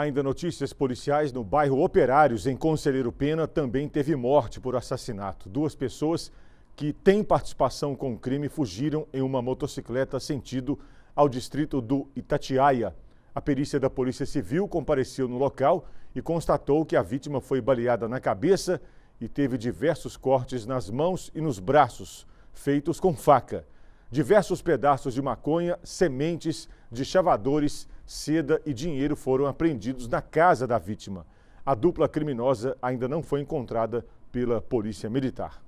Ainda notícias policiais no bairro Operários, em Conselheiro Pena, também teve morte por assassinato. Duas pessoas que têm participação com o crime fugiram em uma motocicleta sentido ao distrito do Itatiaia. A perícia da Polícia Civil compareceu no local e constatou que a vítima foi baleada na cabeça e teve diversos cortes nas mãos e nos braços, feitos com faca. Diversos pedaços de maconha, sementes de chavadores, seda e dinheiro foram apreendidos na casa da vítima. A dupla criminosa ainda não foi encontrada pela Polícia Militar.